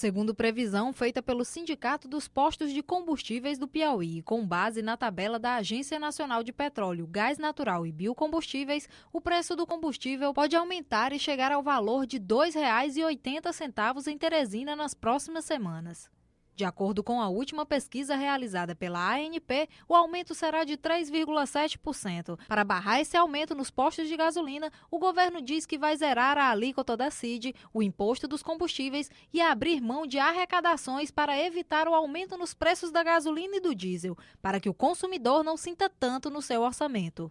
Segundo previsão feita pelo Sindicato dos Postos de Combustíveis do Piauí, com base na tabela da Agência Nacional de Petróleo, Gás Natural e Biocombustíveis, o preço do combustível pode aumentar e chegar ao valor de R$ 2,80 em Teresina nas próximas semanas. De acordo com a última pesquisa realizada pela ANP, o aumento será de 3,7%. Para barrar esse aumento nos postos de gasolina, o governo diz que vai zerar a alíquota da CID, o imposto dos combustíveis e abrir mão de arrecadações para evitar o aumento nos preços da gasolina e do diesel, para que o consumidor não sinta tanto no seu orçamento.